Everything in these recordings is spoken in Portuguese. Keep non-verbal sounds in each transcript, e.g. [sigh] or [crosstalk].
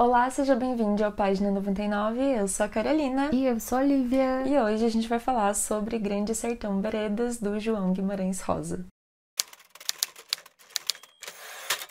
Olá, seja bem-vindo ao Página 99. Eu sou a Carolina. E eu sou a Lívia. E hoje a gente vai falar sobre Grande Sertão Veredas, do João Guimarães Rosa.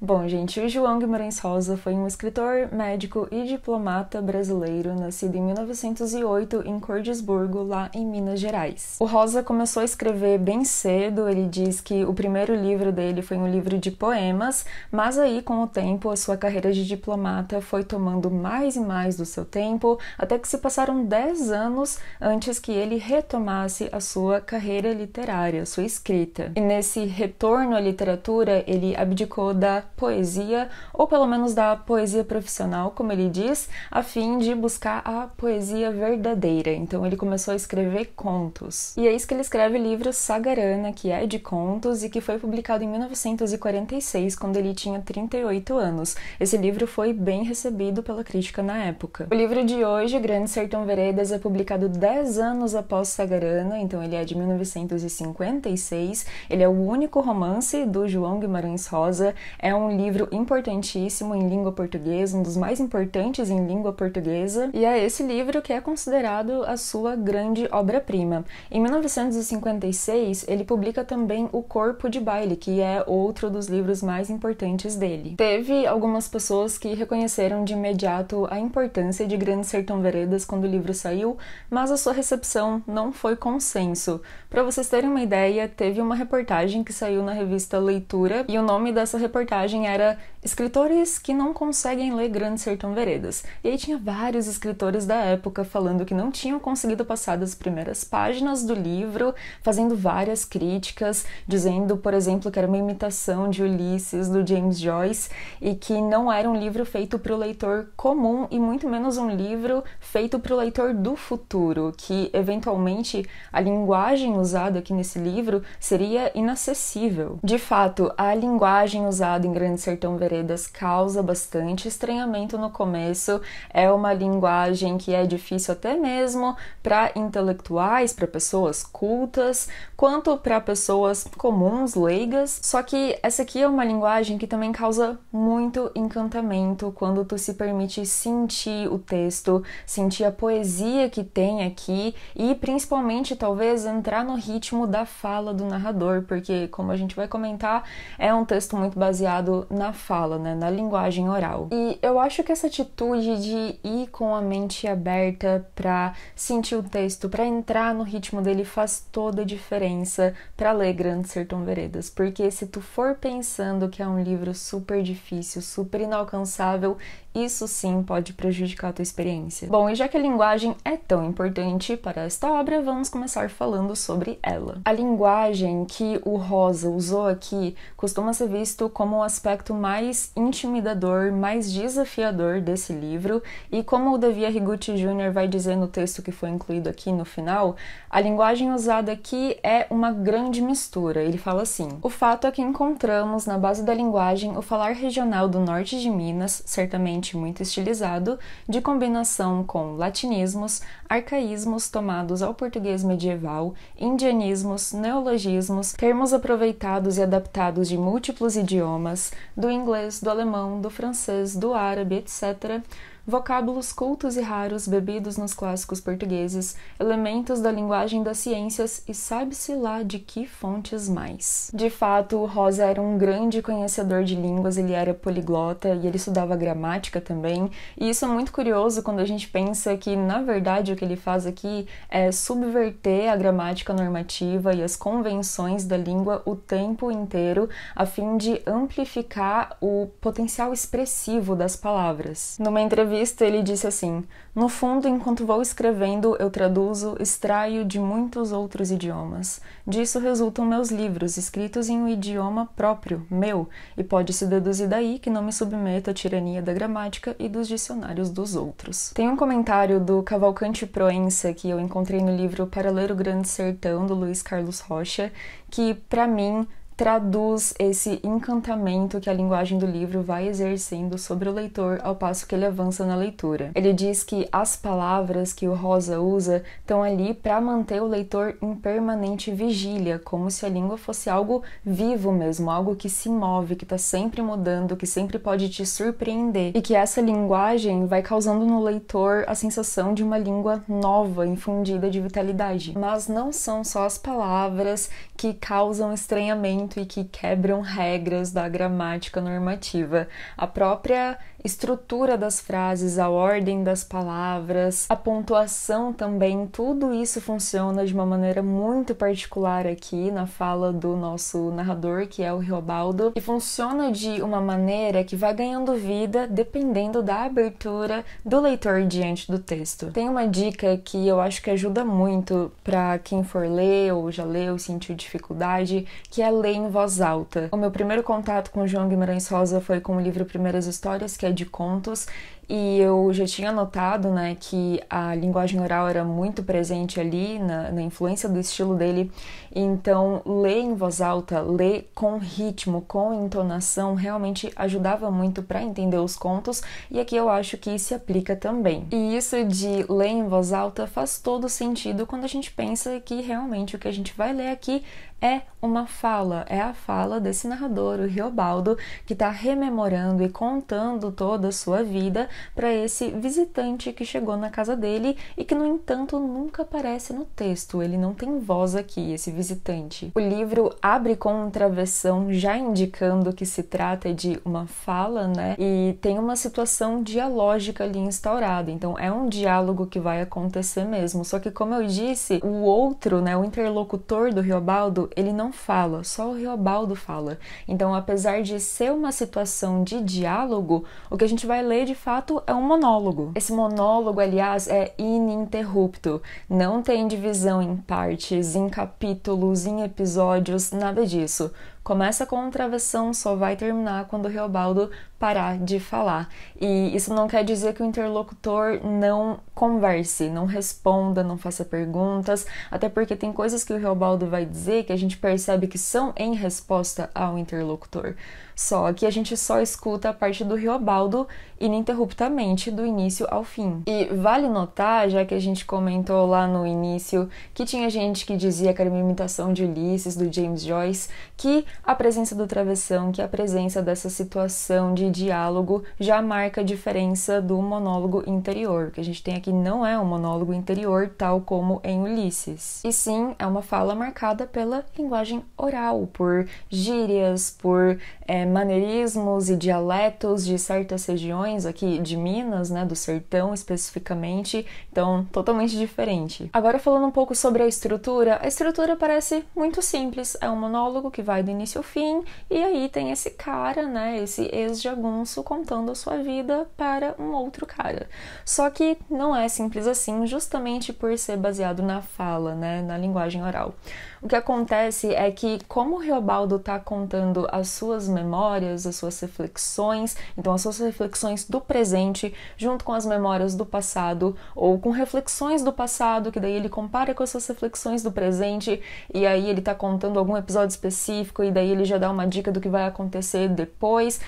Bom, gente, o João Guimarães Rosa foi um escritor, médico e diplomata brasileiro nascido em 1908 em Cordisburgo, lá em Minas Gerais. O Rosa começou a escrever bem cedo, ele diz que o primeiro livro dele foi um livro de poemas, mas aí com o tempo a sua carreira de diplomata foi tomando mais e mais do seu tempo, até que se passaram 10 anos antes que ele retomasse a sua carreira literária, sua escrita. E nesse retorno à literatura, ele abdicou da poesia, ou pelo menos da poesia profissional, como ele diz, a fim de buscar a poesia verdadeira. Então ele começou a escrever contos. E é isso que ele escreve o livro Sagarana, que é de contos e que foi publicado em 1946, quando ele tinha 38 anos. Esse livro foi bem recebido pela crítica na época. O livro de hoje, Grande Sertão Veredas, é publicado 10 anos após Sagarana, então ele é de 1956. Ele é o único romance do João Guimarães Rosa, é um livro importantíssimo em língua portuguesa, um dos mais importantes em língua portuguesa, e é esse livro que é considerado a sua grande obra-prima. Em 1956, ele publica também O Corpo de Baile, que é outro dos livros mais importantes dele. Teve algumas pessoas que reconheceram de imediato a importância de Grande Sertão Veredas quando o livro saiu, mas a sua recepção não foi consenso. Para vocês terem uma ideia, teve uma reportagem que saiu na revista Leitura e o nome dessa reportagem reportagem era escritores que não conseguem ler Grande Sertão Veredas. E aí tinha vários escritores da época falando que não tinham conseguido passar das primeiras páginas do livro, fazendo várias críticas, dizendo, por exemplo, que era uma imitação de Ulisses do James Joyce e que não era um livro feito para o leitor comum e muito menos um livro feito para o leitor do futuro, que eventualmente a linguagem usada aqui nesse livro seria inacessível. De fato, a linguagem usada em Grande Sertão Veredas causa bastante estranhamento no começo, é uma linguagem que é difícil até mesmo para intelectuais, para pessoas cultas, quanto para pessoas comuns, leigas. Só que essa aqui é uma linguagem que também causa muito encantamento quando tu se permite sentir o texto, sentir a poesia que tem aqui e principalmente talvez entrar no ritmo da fala do narrador, porque como a gente vai comentar, é um texto muito baseado na fala, né, na linguagem oral. E eu acho que essa atitude de ir com a mente aberta para sentir o texto, para entrar no ritmo dele faz toda a diferença para ler Grande Sertão Veredas, porque se tu for pensando que é um livro super difícil, super inalcançável, isso sim pode prejudicar a tua experiência. Bom, e já que a linguagem é tão importante para esta obra, vamos começar falando sobre ela. A linguagem que o Rosa usou aqui costuma ser visto como o aspecto mais intimidador, mais desafiador desse livro, e como o Davi Arrigucci Jr. vai dizer no texto que foi incluído aqui no final, a linguagem usada aqui é uma grande mistura. Ele fala assim: "O fato é que encontramos na base da linguagem o falar regional do norte de Minas, certamente muito estilizado, de combinação com latinismos, arcaísmos tomados ao português medieval, indianismos, neologismos, termos aproveitados e adaptados de múltiplos idiomas, do inglês, do alemão, do francês, do árabe, etc vocábulos cultos e raros bebidos nos clássicos portugueses, elementos da linguagem das ciências e sabe-se lá de que fontes mais. De fato, Rosa era um grande conhecedor de línguas, ele era poliglota e ele estudava gramática também, e isso é muito curioso quando a gente pensa que, na verdade, o que ele faz aqui é subverter a gramática normativa e as convenções da língua o tempo inteiro, a fim de amplificar o potencial expressivo das palavras. Numa entrevista Cristo ele disse assim: No fundo, enquanto vou escrevendo, eu traduzo, extraio de muitos outros idiomas. Disso resultam meus livros, escritos em um idioma próprio, meu, e pode-se deduzir daí que não me submeto à tirania da gramática e dos dicionários dos outros. Tem um comentário do Cavalcante Proença que eu encontrei no livro Para Ler o Grande Sertão, do Luiz Carlos Rocha, que, para mim, traduz esse encantamento que a linguagem do livro vai exercendo sobre o leitor ao passo que ele avança na leitura. Ele diz que as palavras que o Rosa usa estão ali para manter o leitor em permanente vigília, como se a língua fosse algo vivo mesmo, algo que se move, que está sempre mudando, que sempre pode te surpreender e que essa linguagem vai causando no leitor a sensação de uma língua nova, infundida de vitalidade. Mas não são só as palavras que causam estranhamento e que quebram regras da gramática normativa. A própria estrutura das frases, a ordem das palavras, a pontuação também, tudo isso funciona de uma maneira muito particular aqui na fala do nosso narrador, que é o Riobaldo, e funciona de uma maneira que vai ganhando vida dependendo da abertura do leitor diante do texto. Tem uma dica que eu acho que ajuda muito para quem for ler ou já leu e sentiu dificuldade, que é ler em voz alta. O meu primeiro contato com João Guimarães Rosa foi com o livro Primeiras Histórias, que é de contos e eu já tinha notado né, que a linguagem oral era muito presente ali, na, na, influência do estilo dele. Então, ler em voz alta, ler com ritmo, com entonação, realmente ajudava muito para entender os contos. E aqui eu acho que se aplica também. E isso de ler em voz alta faz todo sentido quando a gente pensa que realmente o que a gente vai ler aqui é uma fala, é a fala desse narrador, o Riobaldo, que está rememorando e contando toda a sua vida para esse visitante que chegou na casa dele e que, no entanto, nunca aparece no texto. Ele não tem voz aqui, esse visitante. O livro abre com um travessão já indicando que se trata de uma fala, né? E tem uma situação dialógica ali instaurada. Então é um diálogo que vai acontecer mesmo. Só que, como eu disse, o outro, né, o interlocutor do Riobaldo, ele não fala, só o Riobaldo fala. Então, apesar de ser uma situação de diálogo, o que a gente vai ler de fato fato é um monólogo. Esse monólogo, aliás, é ininterrupto, não tem divisão em partes, em capítulos, em episódios, nada disso. Começa com um travessão, só vai terminar quando o Reobaldo parar de falar. E isso não quer dizer que o interlocutor não converse, não responda, não faça perguntas, até porque tem coisas que o Reobaldo vai dizer que a gente percebe que são em resposta ao interlocutor só, que a gente só escuta a parte do Riobaldo ininterruptamente do início ao fim. E vale notar, já que a gente comentou lá no início que tinha gente que dizia que era uma imitação de Ulisses do James Joyce, que a presença do travessão, que a presença dessa situação de diálogo já marca a diferença do monólogo interior. O que a gente tem aqui não é um monólogo interior tal como em Ulisses. E sim, é uma fala marcada pela linguagem oral, por gírias, por é, maneirismos e dialetos de certas regiões aqui de Minas, né, do sertão especificamente, então totalmente diferente. Agora falando um pouco sobre a estrutura, a estrutura parece muito simples, é um monólogo que vai do início ao fim e aí tem esse cara, né, esse ex-jagunço contando a sua vida para um outro cara. Só que não é simples assim, justamente por ser baseado na fala, né, na linguagem oral. O que acontece é que, como o Reobaldo está contando as suas memórias, as suas reflexões, então as suas reflexões do presente, junto com as memórias do passado, ou com reflexões do passado, que daí ele compara com as suas reflexões do presente, e aí ele está contando algum episódio específico, e daí ele já dá uma dica do que vai acontecer depois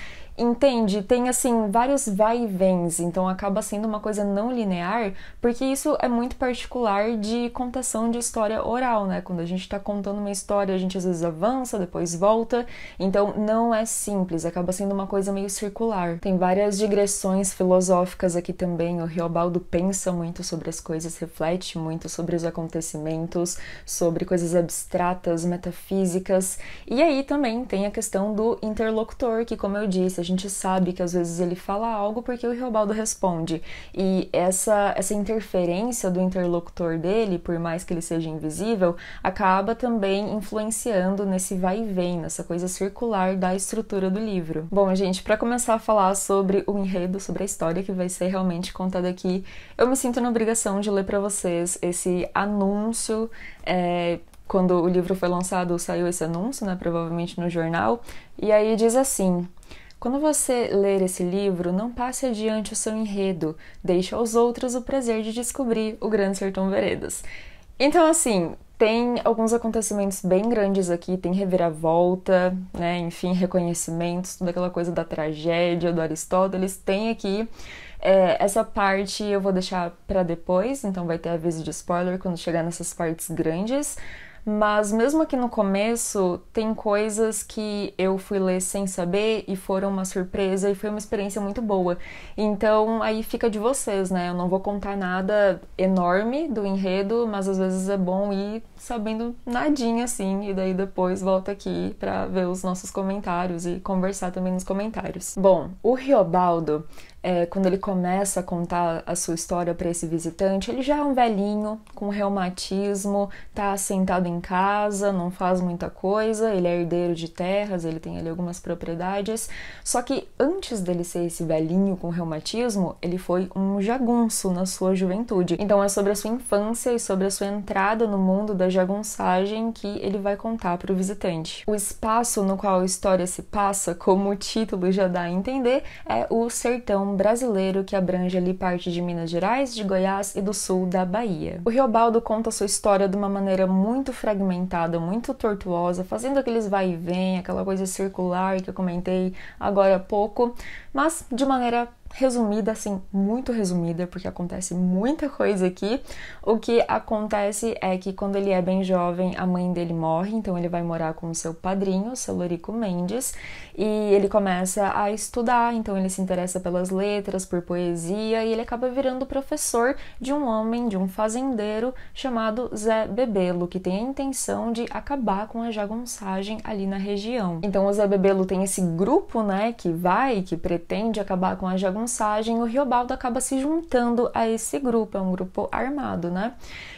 entende? Tem assim vários vai e vens, então acaba sendo uma coisa não linear, porque isso é muito particular de contação de história oral, né? Quando a gente está contando uma história, a gente às vezes avança, depois volta, então não é simples, acaba sendo uma coisa meio circular. Tem várias digressões filosóficas aqui também. O Riobaldo pensa muito sobre as coisas, reflete muito sobre os acontecimentos, sobre coisas abstratas, metafísicas. E aí também tem a questão do interlocutor, que como eu disse, a gente gente sabe que às vezes ele fala algo porque o Riobaldo responde. E essa, essa interferência do interlocutor dele, por mais que ele seja invisível, acaba também influenciando nesse vai e vem, nessa coisa circular da estrutura do livro. Bom, gente, para começar a falar sobre o enredo, sobre a história que vai ser realmente contada aqui, eu me sinto na obrigação de ler para vocês esse anúncio. É, quando o livro foi lançado, saiu esse anúncio, né, provavelmente no jornal, e aí diz assim: quando você ler esse livro, não passe adiante o seu enredo, deixe aos outros o prazer de descobrir o Grande Sertão Veredas. Então, assim, tem alguns acontecimentos bem grandes aqui, tem reviravolta, né, enfim, reconhecimentos, toda aquela coisa da tragédia do Aristóteles, tem aqui. É, essa parte eu vou deixar para depois, então vai ter aviso de spoiler quando chegar nessas partes grandes. Mas mesmo aqui no começo, tem coisas que eu fui ler sem saber e foram uma surpresa e foi uma experiência muito boa. Então aí fica de vocês, né? Eu não vou contar nada enorme do enredo, mas às vezes é bom ir sabendo nadinha assim e daí depois volta aqui para ver os nossos comentários e conversar também nos comentários. Bom, o Riobaldo é, quando ele começa a contar a sua história para esse visitante, ele já é um velhinho com reumatismo, tá sentado em casa, não faz muita coisa, ele é herdeiro de terras, ele tem ali algumas propriedades. Só que antes dele ser esse velhinho com reumatismo, ele foi um jagunço na sua juventude. Então é sobre a sua infância e sobre a sua entrada no mundo da jagunçagem que ele vai contar para o visitante. O espaço no qual a história se passa, como o título já dá a entender, é o sertão brasileiro que abrange ali parte de Minas Gerais, de Goiás e do sul da Bahia. O Rio Baldo conta sua história de uma maneira muito fragmentada, muito tortuosa, fazendo aqueles vai e vem, aquela coisa circular que eu comentei agora há pouco, mas de maneira resumida, assim, muito resumida, porque acontece muita coisa aqui. O que acontece é que quando ele é bem jovem, a mãe dele morre, então ele vai morar com o seu padrinho, seu Lorico Mendes, e ele começa a estudar, então ele se interessa pelas letras, por poesia, e ele acaba virando professor de um homem, de um fazendeiro chamado Zé Bebelo, que tem a intenção de acabar com a jagunçagem ali na região. Então o Zé Bebelo tem esse grupo, né, que vai, que pretende acabar com a jagunçagem mensagem, o Riobaldo acaba se juntando a esse grupo, é um grupo armado, né?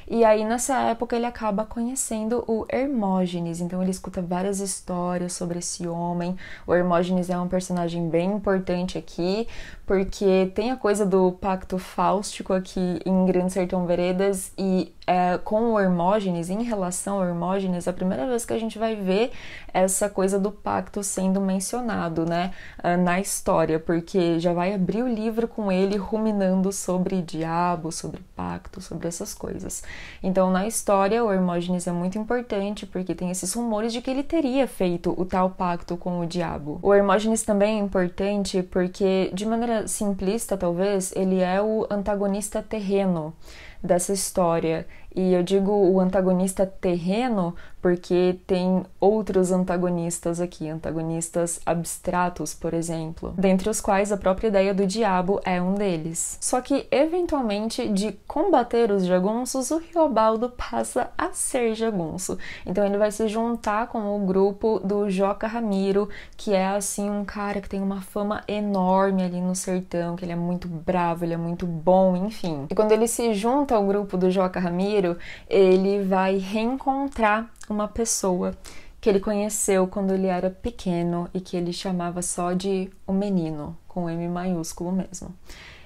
E aí nessa época ele acaba conhecendo o Hermógenes, então ele escuta várias histórias sobre esse homem. O Hermógenes é um personagem bem importante aqui, porque tem a coisa do pacto fáustico aqui em Grande Sertão Veredas e é, com o Hermógenes, em relação ao Hermógenes, é a primeira vez que a gente vai ver essa coisa do pacto sendo mencionado, né, ah, na história, porque já vai abrir o livro com ele ruminando sobre diabo, sobre pacto, sobre essas coisas. Então, na história, o Hermógenes é muito importante porque tem esses rumores de que ele teria feito o tal pacto com o diabo. O Hermógenes também é importante porque, de maneira maneira simplista, talvez, ele é o antagonista terreno dessa história. E eu digo o antagonista terreno porque tem outros antagonistas aqui, antagonistas abstratos, por exemplo, dentre os quais a própria ideia do diabo é um deles. Só que, eventualmente, de combater os jagunços, o Riobaldo passa a ser jagunço. Então ele vai se juntar com o grupo do Joca Ramiro, que é assim um cara que tem uma fama enorme ali no sertão, que ele é muito bravo, ele é muito bom, enfim. E quando ele se junta ao grupo do Joca Ramiro, ele vai reencontrar uma pessoa que ele conheceu quando ele era pequeno e que ele chamava só de o menino, com M maiúsculo mesmo.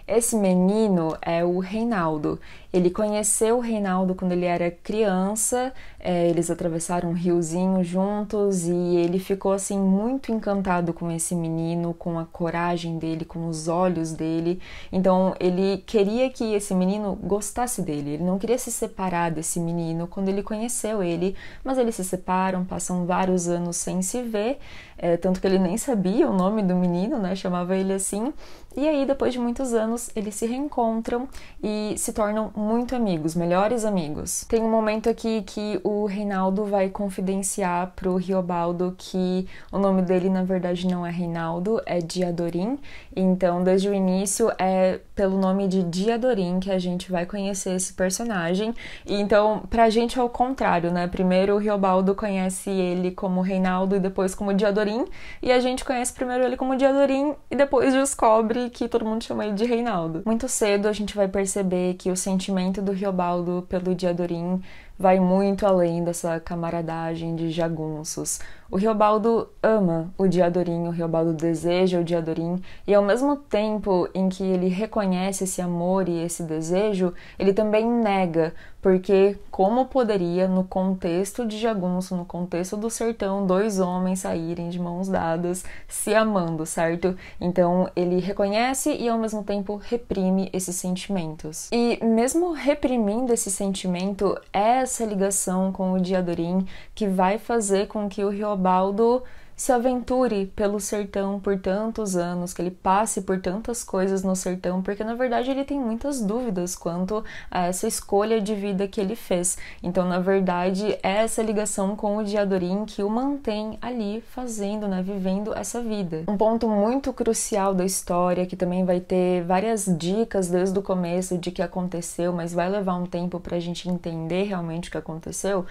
Esse menino é o Reinaldo. Ele conheceu o Reinaldo quando ele era criança é, eles atravessaram um riozinho juntos e ele ficou assim muito encantado com esse menino, com a coragem dele, com os olhos dele. Então ele queria que esse menino gostasse dele. Ele não queria se separar desse menino quando ele conheceu ele, mas eles se separam, passam vários anos sem se ver, é, tanto que ele nem sabia o nome do menino, né? Chamava ele assim. E aí depois de muitos anos eles se reencontram e se tornam muito amigos, melhores amigos. Tem um momento aqui que o Reinaldo vai confidenciar pro Riobaldo que o nome dele na verdade não é Reinaldo, é Diadorim. Então, desde o início é pelo nome de Diadorim que a gente vai conhecer esse personagem. E, então, pra gente é o contrário, né? Primeiro o Riobaldo conhece ele como Reinaldo e depois como Diadorim, e a gente conhece primeiro ele como Diadorim e depois descobre que todo mundo chama ele de Reinaldo. Muito cedo a gente vai perceber que o sentimento do Riobaldo pelo Diadorim vai muito além dessa camaradagem de jagunços, o Riobaldo ama o Diadorim, o Riobaldo deseja o Diadorim, e ao mesmo tempo em que ele reconhece esse amor e esse desejo, ele também nega, porque como poderia, no contexto de Jagunço, no contexto do sertão, dois homens saírem de mãos dadas, se amando, certo? Então ele reconhece e ao mesmo tempo reprime esses sentimentos. E mesmo reprimindo esse sentimento, é essa ligação com o Diadorim que vai fazer com que o Riobaldo Teobaldo se aventure pelo sertão por tantos anos, que ele passe por tantas coisas no sertão, porque na verdade ele tem muitas dúvidas quanto a essa escolha de vida que ele fez. Então, na verdade, é essa ligação com o Diadorim que o mantém ali fazendo, né, vivendo essa vida. Um ponto muito crucial da história, que também vai ter várias dicas desde o começo de que aconteceu, mas vai levar um tempo para a gente entender realmente o que aconteceu,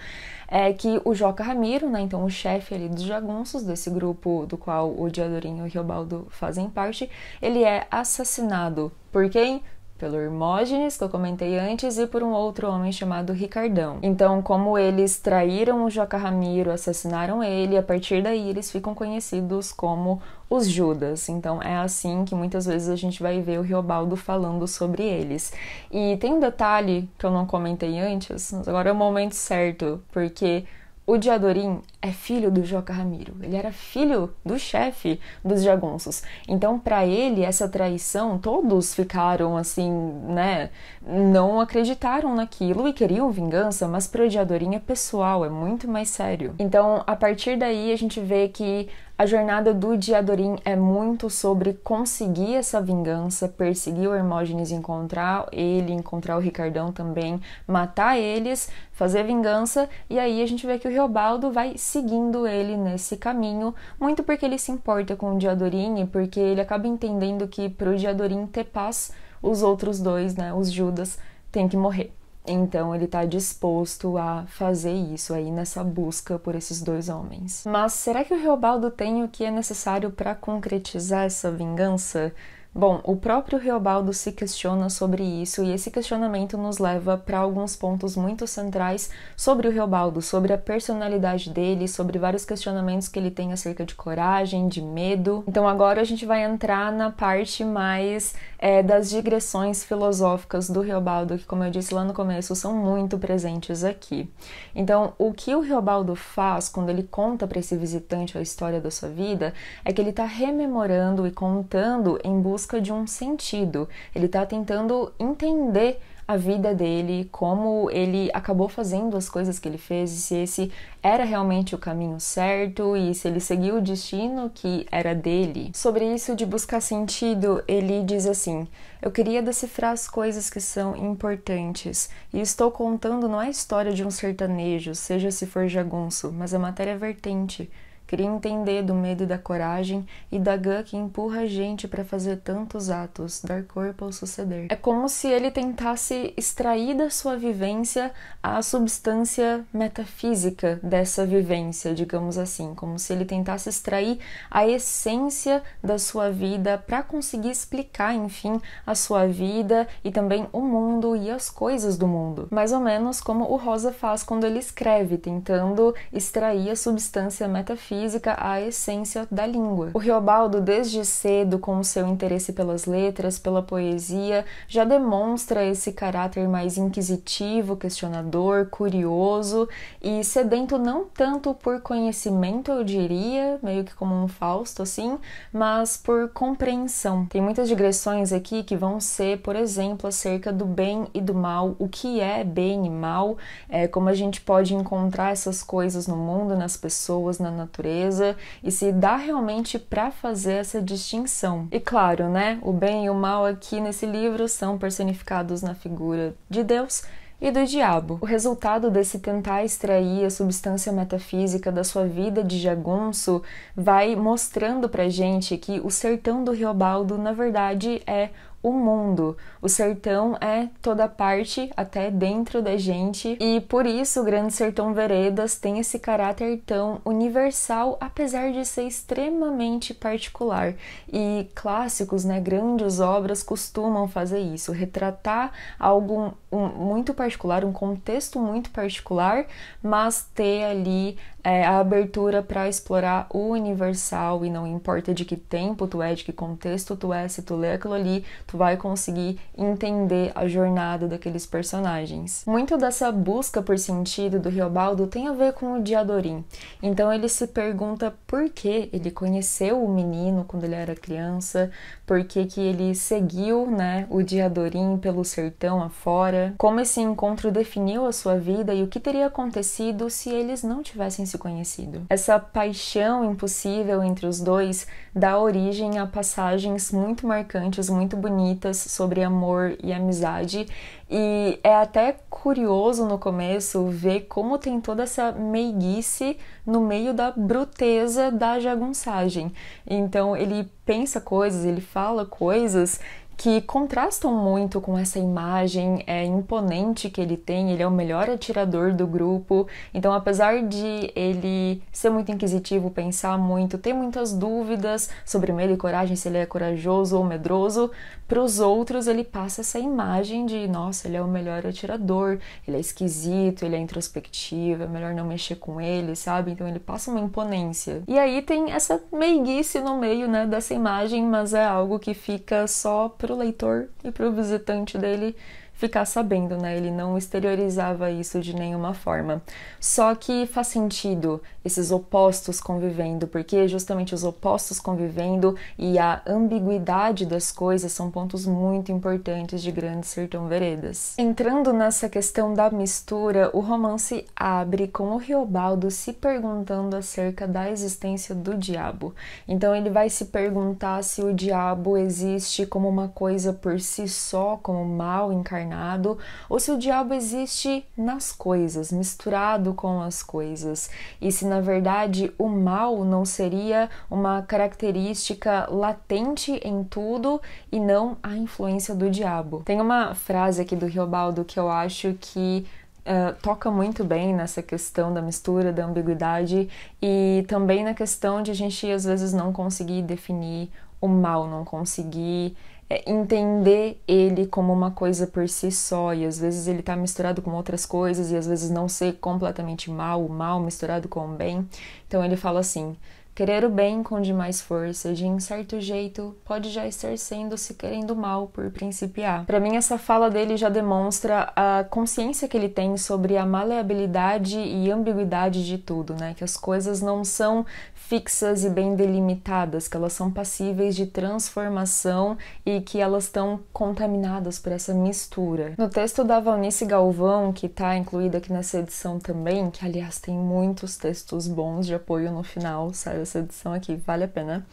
é que o Joca Ramiro, né, então o chefe ali dos jagunços, desse grupo do qual o Diadorinho e o Riobaldo fazem parte, ele é assassinado por quem? pelo Hermógenes, que eu comentei antes, e por um outro homem chamado Ricardão. Então, como eles traíram o Joca Ramiro, assassinaram ele, a partir daí eles ficam conhecidos como os Judas. Então, é assim que muitas vezes a gente vai ver o Riobaldo falando sobre eles. E tem um detalhe que eu não comentei antes, mas agora é o momento certo, porque o Diadorim é filho do Joca Ramiro. Ele era filho do chefe dos jagunços. Então, para ele, essa traição, todos ficaram assim, né? Não acreditaram naquilo e queriam vingança, mas pro Diadorim é pessoal, é muito mais sério. Então, a partir daí, a gente vê que a jornada do Diadorim é muito sobre conseguir essa vingança, perseguir o Hermógenes, encontrar ele, encontrar o Ricardão também, matar eles, fazer vingança, e aí a gente vê que o Riobaldo vai seguindo ele nesse caminho, muito porque ele se importa com o Diadorim e porque ele acaba entendendo que para o Diadorim ter paz, os outros dois, né, os Judas, têm que morrer. Então ele está disposto a fazer isso aí nessa busca por esses dois homens. Mas será que o Reobaldo tem o que é necessário para concretizar essa vingança? Bom, o próprio Reobaldo se questiona sobre isso e esse questionamento nos leva para alguns pontos muito centrais sobre o Reobaldo, sobre a personalidade dele, sobre vários questionamentos que ele tem acerca de coragem, de medo. Então agora a gente vai entrar na parte mais é, das digressões filosóficas do Reobaldo, que como eu disse lá no começo, são muito presentes aqui. Então o que o Reobaldo faz quando ele conta para esse visitante a história da sua vida é que ele está rememorando e contando em busca busca de um sentido, ele está tentando entender a vida dele, como ele acabou fazendo as coisas que ele fez, se esse era realmente o caminho certo e se ele seguiu o destino que era dele. Sobre isso de buscar sentido, ele diz assim: Eu queria decifrar as coisas que são importantes e estou contando não a história de um sertanejo, seja se for jagunço, mas a matéria vertente Queria entender do medo e da coragem e da Gun que empurra a gente para fazer tantos atos, dar corpo ao suceder. É como se ele tentasse extrair da sua vivência a substância metafísica dessa vivência, digamos assim, como se ele tentasse extrair a essência da sua vida para conseguir explicar, enfim, a sua vida e também o mundo e as coisas do mundo. Mais ou menos como o Rosa faz quando ele escreve, tentando extrair a substância metafísica física à essência da língua. O Riobaldo, desde cedo, com o seu interesse pelas letras, pela poesia, já demonstra esse caráter mais inquisitivo, questionador, curioso e sedento não tanto por conhecimento, eu diria, meio que como um Fausto assim, mas por compreensão. Tem muitas digressões aqui que vão ser, por exemplo, acerca do bem e do mal, o que é bem e mal, é, como a gente pode encontrar essas coisas no mundo, nas pessoas, na natureza natureza e se dá realmente para fazer essa distinção. E claro, né, o bem e o mal aqui nesse livro são personificados na figura de Deus e do diabo. O resultado desse tentar extrair a substância metafísica da sua vida de jagunço vai mostrando pra gente que o sertão do Riobaldo, na verdade, é o mundo. O sertão é toda parte, até dentro da gente, e por isso o Grande Sertão Veredas tem esse caráter tão universal, apesar de ser extremamente particular. E clássicos, né, grandes obras costumam fazer isso, retratar algum um, muito particular, um contexto muito particular, mas ter ali é, a abertura para explorar o universal e não importa de que tempo tu é, de que contexto tu é, se tu lê aquilo ali, tu vai conseguir entender a jornada daqueles personagens. Muito dessa busca por sentido do Riobaldo tem a ver com o Diadorim. Então ele se pergunta por que ele conheceu o menino quando ele era criança, por que, que ele seguiu né, o Diadorim pelo sertão afora como esse encontro definiu a sua vida e o que teria acontecido se eles não tivessem se conhecido. Essa paixão impossível entre os dois dá origem a passagens muito marcantes, muito bonitas sobre amor e amizade, e é até curioso no começo ver como tem toda essa meiguice no meio da bruteza da jagunçagem. Então ele pensa coisas, ele fala coisas que contrastam muito com essa imagem é, imponente que ele tem. Ele é o melhor atirador do grupo, então, apesar de ele ser muito inquisitivo, pensar muito, ter muitas dúvidas sobre medo e coragem, se ele é corajoso ou medroso, para os outros ele passa essa imagem de: nossa, ele é o melhor atirador, ele é esquisito, ele é introspectivo, é melhor não mexer com ele, sabe? Então, ele passa uma imponência. E aí tem essa meiguice no meio né, dessa imagem, mas é algo que fica só pro para o leitor e para o visitante dele ficar sabendo, né? Ele não exteriorizava isso de nenhuma forma. Só que faz sentido esses opostos convivendo, porque justamente os opostos convivendo e a ambiguidade das coisas são pontos muito importantes de Grande Sertão Veredas. Entrando nessa questão da mistura, o romance abre com o Riobaldo se perguntando acerca da existência do diabo. Então ele vai se perguntar se o diabo existe como uma coisa por si só, como mal encarnado encarnado ou se o diabo existe nas coisas, misturado com as coisas, e se na verdade o mal não seria uma característica latente em tudo e não a influência do diabo. Tem uma frase aqui do Riobaldo que eu acho que Uh, toca muito bem nessa questão da mistura, da ambiguidade e também na questão de a gente às vezes não conseguir definir o mal, não conseguir é entender ele como uma coisa por si só, e às vezes ele está misturado com outras coisas, e às vezes não ser completamente mal, o mal misturado com o bem. Então ele fala assim: querer o bem com demais força, de um certo jeito, pode já estar sendo se querendo mal por principiar. Para mim, essa fala dele já demonstra a consciência que ele tem sobre a maleabilidade e ambiguidade de tudo, né? Que as coisas não são fixas e bem delimitadas, que elas são passíveis de transformação e que elas estão contaminadas por essa mistura. No texto da Valnice Galvão, que está incluída aqui nessa edição também, que aliás tem muitos textos bons de apoio no final, sai essa edição aqui, vale a pena.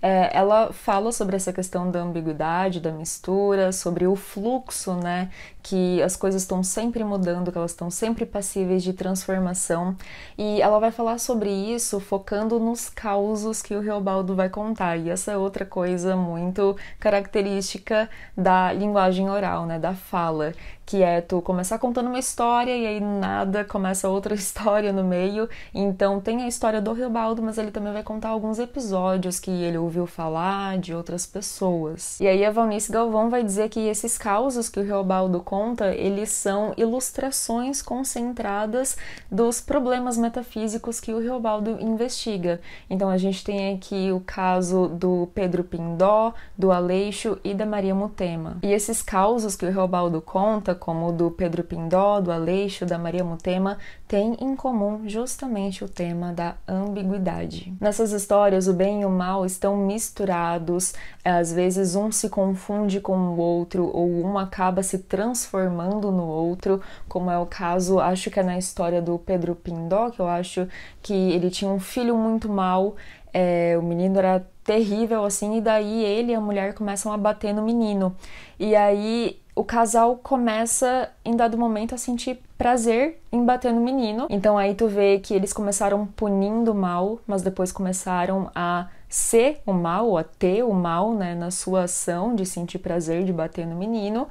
É, ela fala sobre essa questão da ambiguidade, da mistura, sobre o fluxo, né? Que as coisas estão sempre mudando, que elas estão sempre passíveis de transformação. E ela vai falar sobre isso focando no os causos que o Reobaldo vai contar. E essa é outra coisa muito característica da linguagem oral, né, da fala, que é tu começar contando uma história e aí nada começa outra [laughs] história no meio. Então tem a história do Ribaldo mas ele também vai contar alguns episódios que ele ouviu falar de outras pessoas. E aí a Valnice Galvão vai dizer que esses causos que o Ribaldo conta, eles são ilustrações concentradas dos problemas metafísicos que o Ribaldo investiga. Então a gente tem aqui o caso do Pedro Pindó, do Aleixo e da Maria Mutema. E esses causos que o Ribaldo conta como o do Pedro Pindó, do Aleixo, da Maria Mutema, têm em comum justamente o tema da ambiguidade. Nessas histórias, o bem e o mal estão misturados, às vezes um se confunde com o outro ou um acaba se transformando no outro, como é o caso, acho que é na história do Pedro Pindó, que eu acho que ele tinha um filho muito mal, é, o menino era terrível assim, e daí ele e a mulher começam a bater no menino. E aí o casal começa em dado momento a sentir prazer em bater no menino. Então aí tu vê que eles começaram punindo o mal, mas depois começaram a ser o mal, ou a ter o mal, né, na sua ação de sentir prazer de bater no menino.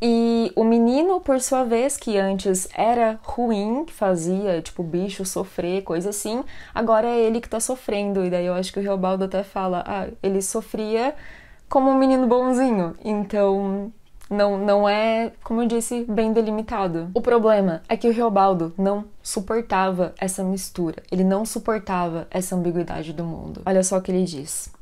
E o menino, por sua vez, que antes era ruim, que fazia, tipo, bicho sofrer, coisa assim, agora é ele que tá sofrendo. E daí eu acho que o Reobaldo até fala, ah, ele sofria como um menino bonzinho. Então, não, não é, como eu disse, bem delimitado. O problema é que o Reobaldo não suportava essa mistura, ele não suportava essa ambiguidade do mundo. Olha só o que ele diz.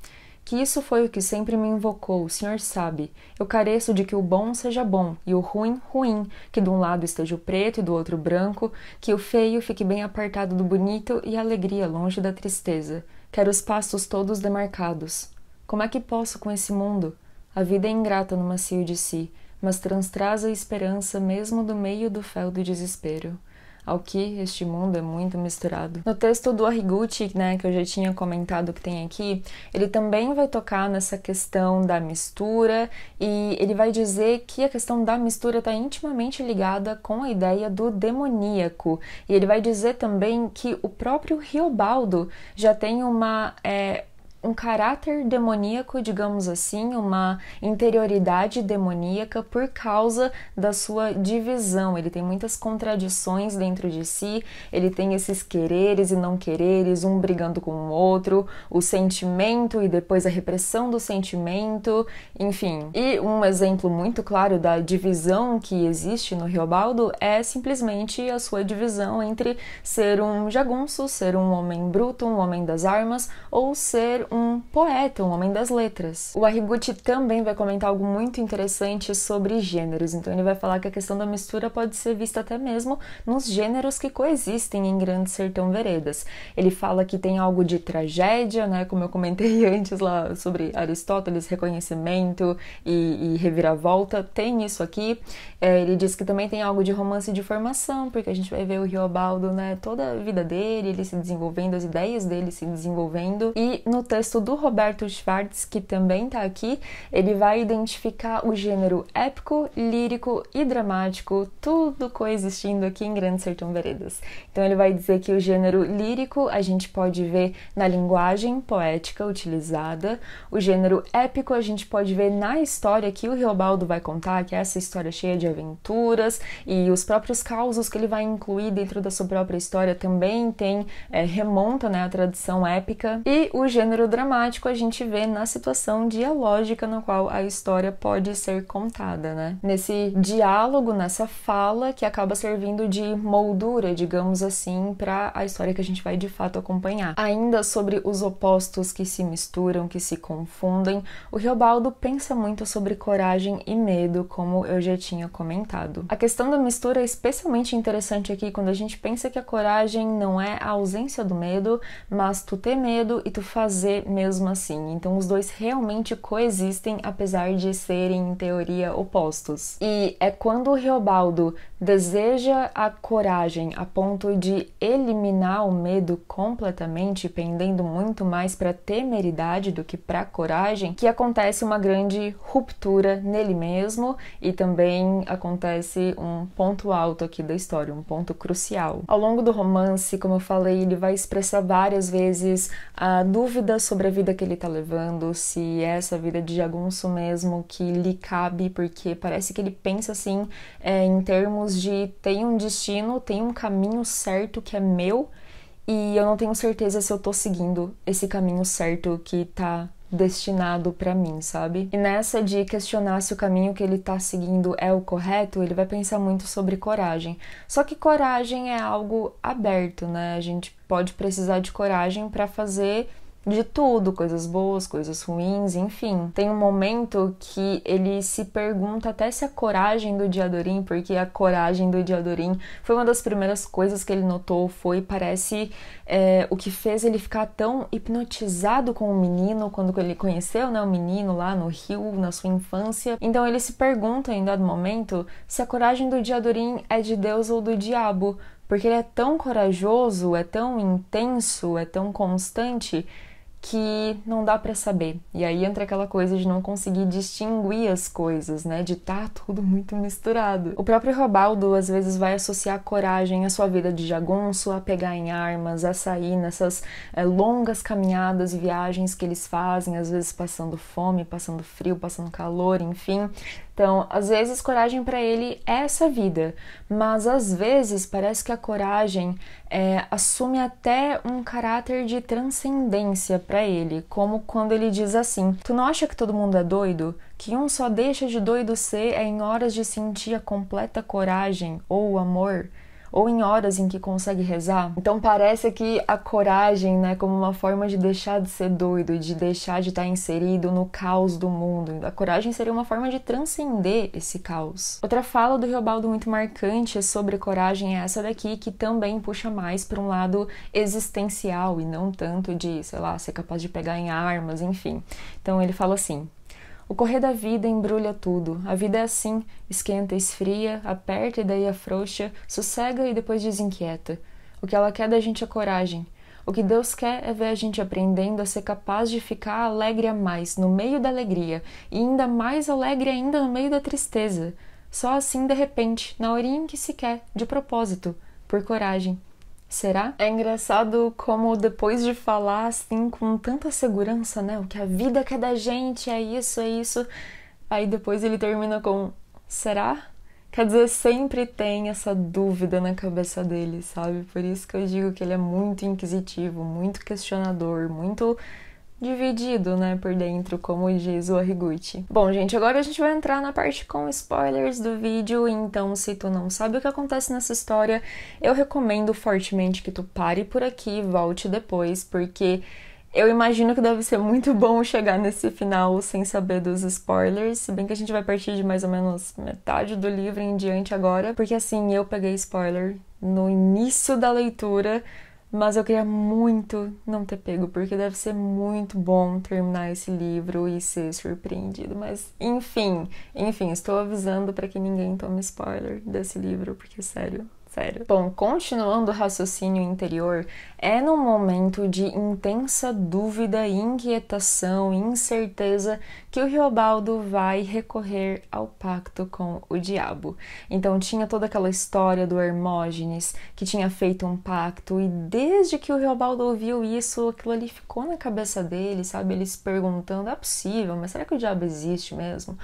Que isso foi o que sempre me invocou, o senhor sabe. Eu careço de que o bom seja bom e o ruim, ruim, que de um lado esteja o preto e do outro o branco, que o feio fique bem apartado do bonito e a alegria longe da tristeza. Quero os pastos todos demarcados. Como é que posso com esse mundo? A vida é ingrata no macio de si, mas transtraz a esperança mesmo do meio do fel do desespero. Ao que este mundo é muito misturado. No texto do Arriguchi, né, que eu já tinha comentado que tem aqui, ele também vai tocar nessa questão da mistura e ele vai dizer que a questão da mistura está intimamente ligada com a ideia do demoníaco. E ele vai dizer também que o próprio Riobaldo já tem uma, é, um caráter demoníaco, digamos assim, uma interioridade demoníaca por causa da sua divisão. Ele tem muitas contradições dentro de si, ele tem esses quereres e não quereres, um brigando com o outro, o sentimento e depois a repressão do sentimento, enfim. E um exemplo muito claro da divisão que existe no Riobaldo é simplesmente a sua divisão entre ser um jagunço, ser um homem bruto, um homem das armas ou ser um poeta, um homem das letras. O Arrigucci também vai comentar algo muito interessante sobre gêneros, então ele vai falar que a questão da mistura pode ser vista até mesmo nos gêneros que coexistem em Grande Sertão Veredas. Ele fala que tem algo de tragédia, né, como eu comentei [laughs] antes lá sobre Aristóteles, reconhecimento e, e reviravolta, tem isso aqui. É, ele diz que também tem algo de romance de formação, porque a gente vai ver o Riobaldo, né, toda a vida dele, ele se desenvolvendo, as ideias dele se desenvolvendo. E no texto do Roberto Schwartz, que também tá aqui, ele vai identificar o gênero épico, lírico e dramático, tudo coexistindo aqui em Grande Sertão Veredas. Então ele vai dizer que o gênero lírico a gente pode ver na linguagem poética utilizada, o gênero épico a gente pode ver na história que o Riobaldo vai contar, que é essa história cheia de aventuras e os próprios causos que ele vai incluir dentro da sua própria história também tem é, remonta né, à tradição épica. E o gênero dramático a gente vê na situação dialógica na qual a história pode ser contada, né? Nesse diálogo, nessa fala que acaba servindo de moldura, digamos assim, para a história que a gente vai de fato acompanhar. Ainda sobre os opostos que se misturam, que se confundem, o Riobaldo pensa muito sobre coragem e medo, como eu já tinha comentado comentado. A questão da mistura é especialmente interessante aqui quando a gente pensa que a coragem não é a ausência do medo, mas tu ter medo e tu fazer mesmo assim. Então os dois realmente coexistem apesar de serem em teoria opostos. E é quando o Reobaldo deseja a coragem a ponto de eliminar o medo completamente, pendendo muito mais para temeridade do que para coragem, que acontece uma grande ruptura nele mesmo e também acontece um ponto alto aqui da história, um ponto crucial. Ao longo do romance, como eu falei, ele vai expressar várias vezes a dúvida sobre a vida que ele está levando, se é essa vida de jagunço mesmo que lhe cabe, porque parece que ele pensa assim é, em termos de tem um destino, tem um caminho certo que é meu e eu não tenho certeza se eu tô seguindo esse caminho certo que tá destinado para mim, sabe? E nessa de questionar se o caminho que ele tá seguindo é o correto, ele vai pensar muito sobre coragem. Só que coragem é algo aberto, né? A gente pode precisar de coragem para fazer de tudo, coisas boas, coisas ruins, enfim. Tem um momento que ele se pergunta até se a coragem do Diadorim, porque a coragem do Diadorim foi uma das primeiras coisas que ele notou, foi parece é, o que fez ele ficar tão hipnotizado com o menino quando ele conheceu, né, o menino lá no Rio, na sua infância. Então ele se pergunta em dado momento se a coragem do Diadorim é de Deus ou do diabo, porque ele é tão corajoso, é tão intenso, é tão constante que não dá para saber. E aí entra aquela coisa de não conseguir distinguir as coisas, né? De estar tá tudo muito misturado. O próprio Robaldo às vezes vai associar coragem à sua vida de jagunço, a pegar em armas, a sair nessas é, longas caminhadas, viagens que eles fazem, às vezes passando fome, passando frio, passando calor, enfim, então, às vezes, coragem para ele é essa vida, mas às vezes parece que a coragem é, assume até um caráter de transcendência para ele, como quando ele diz assim: Tu não acha que todo mundo é doido? Que um só deixa de doido ser é em horas de sentir a completa coragem ou amor? ou em horas em que consegue rezar. Então parece que a coragem, né, como uma forma de deixar de ser doido, de deixar de estar tá inserido no caos do mundo. A coragem seria uma forma de transcender esse caos. Outra fala do Riobaldo muito marcante sobre coragem é essa daqui, que também puxa mais para um lado existencial e não tanto de, sei lá, ser capaz de pegar em armas, enfim. Então ele fala assim: o correr da vida embrulha tudo. A vida é assim: esquenta, esfria, aperta e daí afrouxa, sossega e depois desinquieta. O que ela quer é da gente é coragem. O que Deus quer é ver a gente aprendendo a ser capaz de ficar alegre a mais no meio da alegria e ainda mais alegre ainda no meio da tristeza. Só assim, de repente, na horinha em que se quer, de propósito, por coragem. Será? É engraçado como depois de falar assim com tanta segurança, né? O que a vida quer da gente, é isso, é isso. Aí depois ele termina com: será? Quer dizer, sempre tem essa dúvida na cabeça dele, sabe? Por isso que eu digo que ele é muito inquisitivo, muito questionador, muito dividido, né, por dentro, como diz o Horiguchi. Bom, gente, agora a gente vai entrar na parte com spoilers do vídeo, então se tu não sabe o que acontece nessa história, eu recomendo fortemente que tu pare por aqui e volte depois, porque eu imagino que deve ser muito bom chegar nesse final sem saber dos spoilers, se bem que a gente vai partir de mais ou menos metade do livro em diante agora, porque assim, eu peguei spoiler no início da leitura, mas eu queria muito não ter pego, porque deve ser muito bom terminar esse livro e ser surpreendido. Mas, enfim, enfim, estou avisando para que ninguém tome spoiler desse livro, porque, sério, sério. Bom, continuando o raciocínio interior, é num momento de intensa dúvida, inquietação, incerteza que o Riobaldo vai recorrer ao pacto com o diabo. Então tinha toda aquela história do Hermógenes que tinha feito um pacto e desde que o Riobaldo ouviu isso, aquilo ali ficou na cabeça dele, sabe? Ele se perguntando, é possível, mas será que o diabo existe mesmo?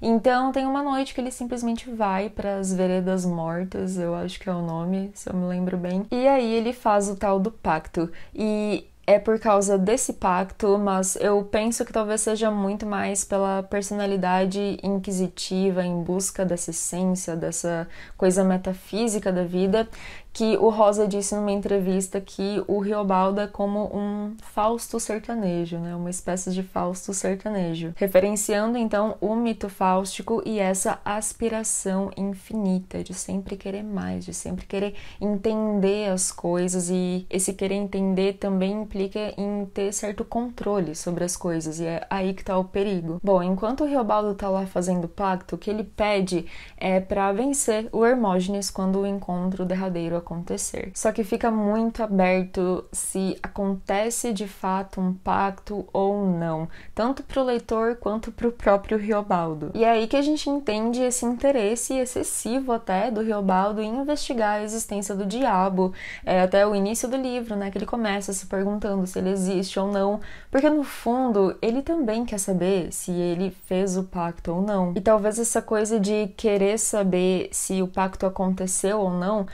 Então tem uma noite que ele simplesmente vai para as veredas mortas, eu acho que é o nome, se eu me lembro bem. E aí ele faz o tal do pacto. E é por causa desse pacto, mas eu penso que talvez seja muito mais pela personalidade inquisitiva em busca dessa essência, dessa coisa metafísica da vida, que o Rosa disse numa entrevista que o Riobaldo é como um Fausto sertanejo, né? Uma espécie de Fausto sertanejo, referenciando então o mito fáustico e essa aspiração infinita de sempre querer mais, de sempre querer entender as coisas e esse querer entender também implica em ter certo controle sobre as coisas e é aí que tá o perigo. Bom, enquanto o Riobaldo tá lá fazendo pacto, o que ele pede é para vencer o Hermógenes quando o encontro derradeiro acontecer. Só que fica muito aberto se acontece de fato um pacto ou não, tanto para o leitor quanto para o próprio Riobaldo. E é aí que a gente entende esse interesse excessivo até do Riobaldo em investigar a existência do diabo, é, até o início do livro, né, que ele começa se perguntando se ele existe ou não, porque no fundo ele também quer saber se ele fez o pacto ou não. E talvez essa coisa de querer saber se o pacto aconteceu ou não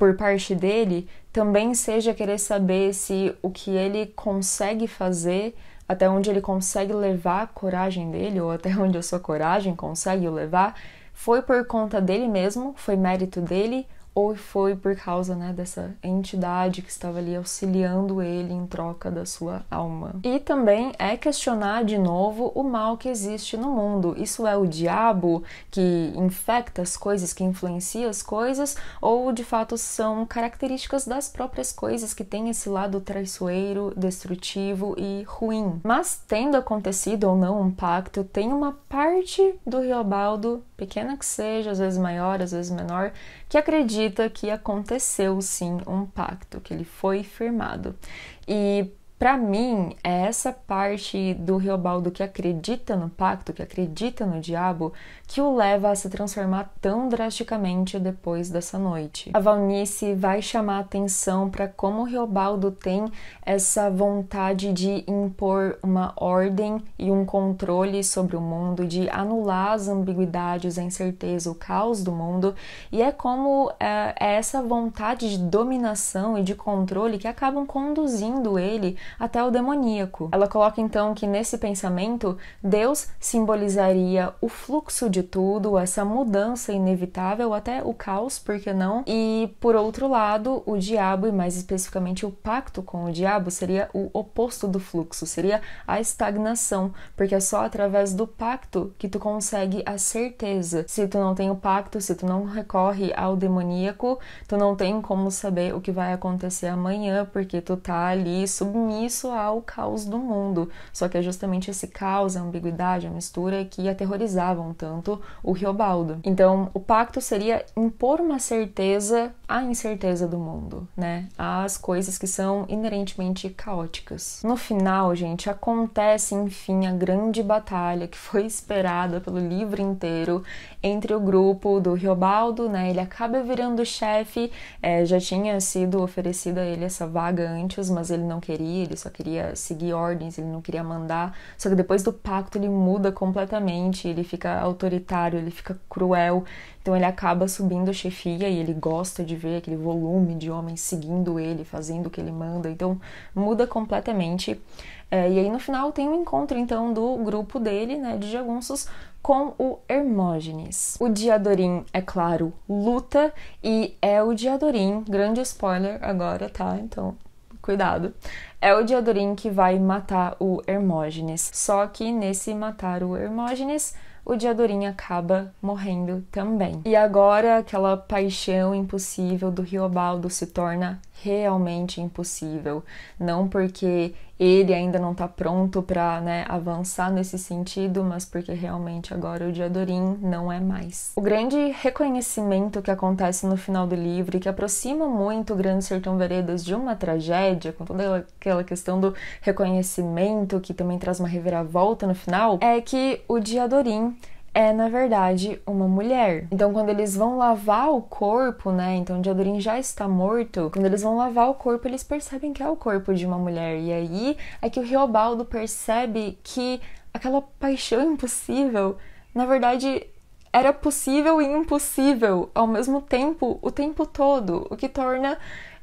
por parte dele também seja querer saber se o que ele consegue fazer, até onde ele consegue levar a coragem dele, ou até [laughs] onde a sua coragem consegue o levar, foi por conta dele mesmo, foi mérito dele, ou foi por causa né, dessa entidade que estava ali auxiliando ele em troca da sua alma. E também é questionar de novo o mal que existe no mundo. Isso é o diabo que infecta as coisas, que influencia as coisas, ou de fato são características das próprias coisas que têm esse lado traiçoeiro, destrutivo e ruim. Mas tendo acontecido ou não um pacto, tem uma parte do Riobaldo, pequena que seja, às vezes maior, às vezes menor, que acredita acredita que aconteceu sim um pacto, que ele foi firmado. E para mim, é essa parte do Riobaldo que acredita no pacto, que acredita no diabo, que o leva a se transformar tão drasticamente depois dessa noite. A Valnice vai chamar atenção para como Riobaldo tem essa vontade de impor uma ordem e um controle sobre o mundo, de anular as ambiguidades, a incerteza, o caos do mundo, e é como é, é essa vontade de dominação e de controle que acabam conduzindo ele até o demoníaco. Ela coloca então que nesse pensamento Deus simbolizaria o fluxo de de tudo, essa mudança inevitável, até o caos, por que não? E por outro lado, o diabo, e mais especificamente o pacto com o diabo, seria o oposto do fluxo, seria a estagnação, porque é só através do pacto que tu consegue a certeza. Se tu não tem o pacto, se tu não recorre ao demoníaco, tu não tem como saber o que vai acontecer amanhã, porque tu tá ali submisso ao caos do mundo. Só que é justamente esse caos, a ambiguidade, a mistura que aterrorizavam tanto pacto, o Riobaldo. Então, o pacto seria impor uma certeza à incerteza do mundo, né? Às coisas que são inerentemente caóticas. No final, gente, acontece enfim a grande batalha que foi esperada pelo livro inteiro entre o grupo do Riobaldo, né? Ele acaba virando chefe, é, já tinha sido oferecida a ele essa vaga antes, mas ele não queria, ele só queria seguir ordens, ele não queria mandar. Só que depois do pacto ele muda completamente, ele fica autoritário autoritário, ele fica cruel, então ele acaba subindo a chefia e ele gosta de ver aquele volume de homens seguindo ele, fazendo o que ele manda, então muda completamente. É, e aí no final tem um encontro então do grupo dele, né, de jagunços, com o Hermógenes. O Diadorim, é claro, luta e é o Diadorim, grande spoiler agora, tá? Então cuidado é o Diodorim que vai matar o Hermógenes. Só que nesse matar o Hermógenes, o Diodorim acaba morrendo também. E agora aquela paixão impossível do Riobaldo se torna realmente impossível, não porque ele ainda não está pronto para né, avançar nesse sentido, mas porque realmente agora o Diodorim não é mais. O grande reconhecimento que acontece no final do livro e que aproxima muito o Grande Sertão Veredas de uma tragédia, com toda aquela aquela questão do reconhecimento, que também traz uma reviravolta no final, é que o Diadorim é na verdade uma mulher. Então quando eles vão lavar o corpo, né? Então o Diadorim já está morto. Quando eles vão lavar o corpo, eles percebem que é o corpo de uma mulher. E aí é que o Riobaldo percebe que aquela paixão impossível, na verdade, era possível e impossível ao mesmo tempo, o tempo todo, o que torna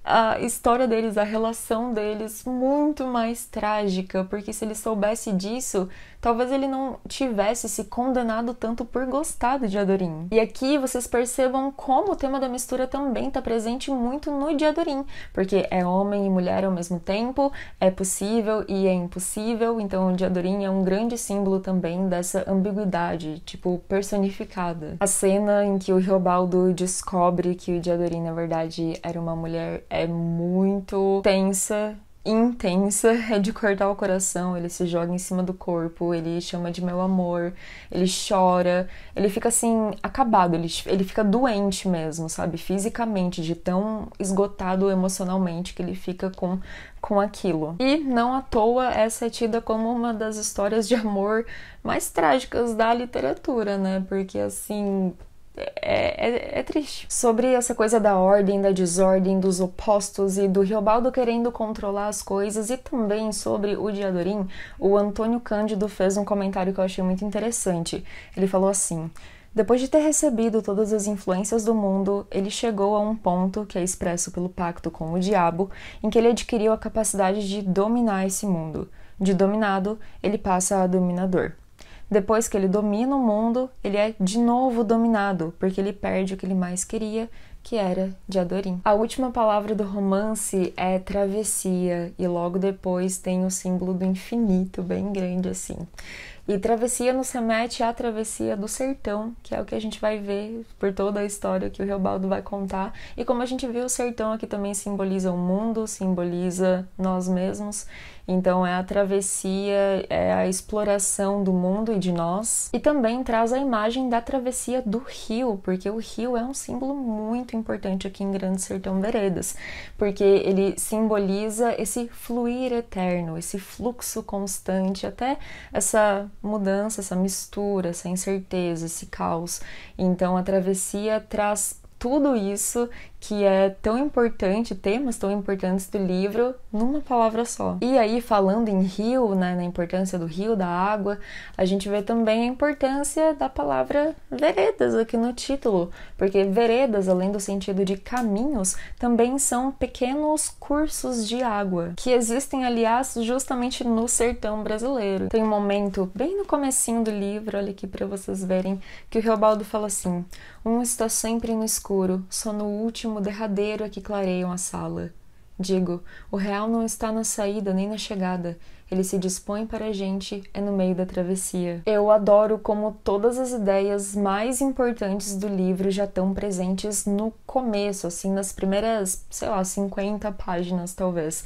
a história deles, a relação deles muito mais trágica, porque se ele soubesse disso, talvez ele não tivesse se condenado tanto por gostar do diadorim. E aqui vocês percebam como o tema da mistura também está presente muito no diadorim, porque é homem e mulher ao mesmo tempo, é possível e é impossível, então o diadorim é um grande símbolo também dessa ambiguidade, tipo, personificada. A cena em que o Riobaldo descobre que o diadorim, na verdade, era uma mulher é muito tensa intensa, é de cortar o coração, ele se joga em cima do corpo, ele chama de meu amor, ele chora, ele fica assim, acabado, ele, ele fica doente mesmo, sabe? Fisicamente, de tão esgotado emocionalmente que ele fica com, com aquilo. E não à toa essa é tida como uma das histórias de amor mais trágicas da literatura, né? Porque assim, é, é, é, triste. Sobre essa coisa da ordem, da desordem, dos opostos e do Riobaldo querendo controlar as coisas, e também sobre o Diadorim, o Antônio Cândido fez um comentário que eu achei muito interessante. Ele falou assim. Depois de ter recebido todas as influências do mundo, ele chegou a um ponto, que é expresso pelo pacto com o diabo, em que ele adquiriu a capacidade de dominar esse mundo. De dominado, ele passa a dominador. Depois que ele domina o mundo, ele é de novo dominado, porque ele perde o que ele mais queria, que era de Adorim. A última palavra do romance é travessia, e logo depois tem o símbolo do infinito, bem grande assim. E travessia nos remete à é travessia do sertão, que é o que a gente vai ver por toda a história que o Reobaldo vai contar. E como a gente viu, o sertão aqui também simboliza o mundo, simboliza nós mesmos. Então é a travessia, é a exploração do mundo e de nós. E também traz a imagem da travessia do rio, porque o rio é um símbolo muito importante aqui em Grande Sertão Veredas, porque ele simboliza esse fluir eterno, esse fluxo constante, até essa mudança, essa mistura, essa incerteza, esse caos. Então a travessia traz tudo isso que é tão importante, temas tão importantes do livro, numa palavra só. E aí, falando em rio, né, na importância do rio, da água, a gente vê também a importância da palavra veredas aqui no título, porque veredas, além do sentido de caminhos, também são pequenos cursos de água, que existem, aliás, justamente no sertão brasileiro. Tem um momento bem no comecinho do livro, olha aqui para vocês verem, que o Reobaldo fala assim: um está sempre no escuro, só no último derradeiro é que clareiam a sala. Digo, o real não está na saída nem na chegada. Ele se dispõe para a gente, é no meio da travessia. Eu adoro como todas as ideias mais importantes do livro já estão presentes no começo, assim, nas primeiras, sei lá, 50 páginas talvez.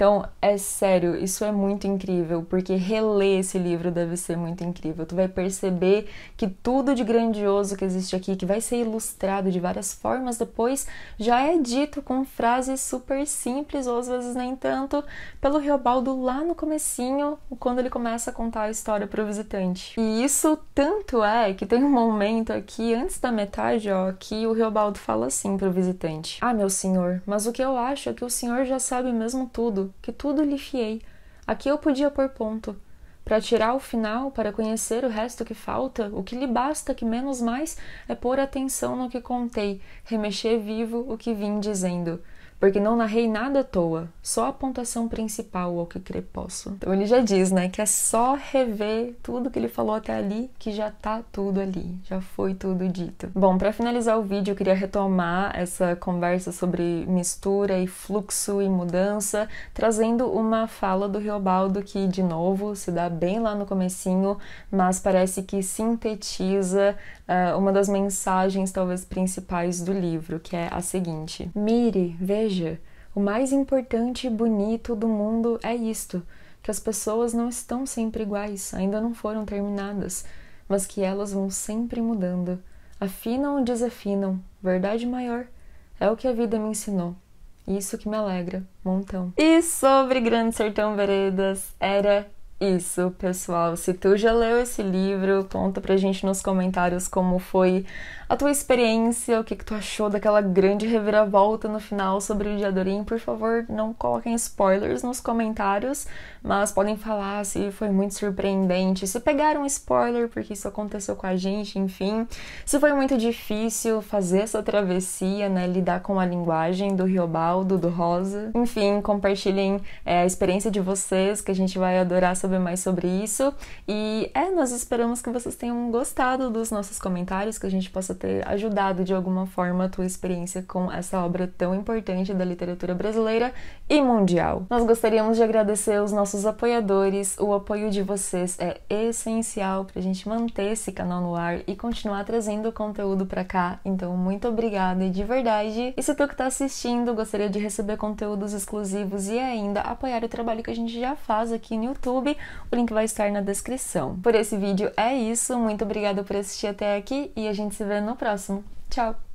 Então, é sério, isso é muito incrível, porque reler esse livro deve ser muito incrível. Tu vai perceber que tudo de grandioso que existe aqui, que vai ser ilustrado de várias formas depois, já é dito com frases super simples, ou às vezes nem tanto, pelo Riobaldo lá no comecinho, quando ele começa a contar a história para o visitante. E isso tanto é que tem um momento aqui, antes da metade, ó, que o Riobaldo fala assim para o visitante: Ah, meu senhor, mas o que eu acho é que o senhor já sabe mesmo tudo que tudo lhe fiei. Aqui eu podia pôr ponto. Para tirar o final, para conhecer o resto que falta, o que lhe basta, que menos mais, é pôr atenção no que contei, remexer vivo o que vim dizendo porque não narrei nada à toa, só a pontuação principal ao que crer posso. Então ele já diz, né, que é só rever tudo que ele falou até ali, que já tá tudo ali, já foi tudo dito. Bom, para finalizar o vídeo, eu queria retomar essa conversa sobre mistura e fluxo e mudança, trazendo uma fala do Riobaldo que, de novo, se dá bem lá no comecinho, mas parece que sintetiza ah, uma das mensagens, talvez principais do livro, que é a seguinte: Mire, veja, o mais importante e bonito do mundo é isto: que as pessoas não estão sempre iguais, ainda não foram terminadas, mas que elas vão sempre mudando. Afinam ou desafinam, verdade maior. É o que a vida me ensinou. Isso que me alegra, montão. E sobre Grande Sertão Veredas, era isso, pessoal. Se tu já leu esse livro, conta pra gente nos comentários como foi a tua experiência, o que, que tu achou daquela grande reviravolta no final sobre o Diadorim. Por favor, não coloquem spoilers nos comentários, mas podem falar se assim, foi muito surpreendente, se pegaram spoiler porque isso aconteceu com a gente, enfim, se foi muito difícil fazer essa travessia, né, lidar com a linguagem do Riobaldo, do Rosa. Enfim, compartilhem é, a experiência de vocês, que a gente vai adorar saber mais sobre isso. E é, nós esperamos que vocês tenham gostado dos nossos comentários, que a gente possa ter ajudado de alguma forma a tua experiência com essa obra tão importante da literatura brasileira e mundial. Nós gostaríamos de agradecer os nossos nossos apoiadores. O apoio de vocês é essencial para a gente manter esse canal no ar e continuar trazendo conteúdo para cá. Então, muito obrigada de verdade. E se tu que está assistindo gostaria de receber conteúdos exclusivos e ainda apoiar o trabalho que a gente já faz aqui no YouTube, o link vai estar na descrição. Por esse vídeo é isso. Muito obrigada por assistir até aqui e a gente se vê no próximo. Tchau!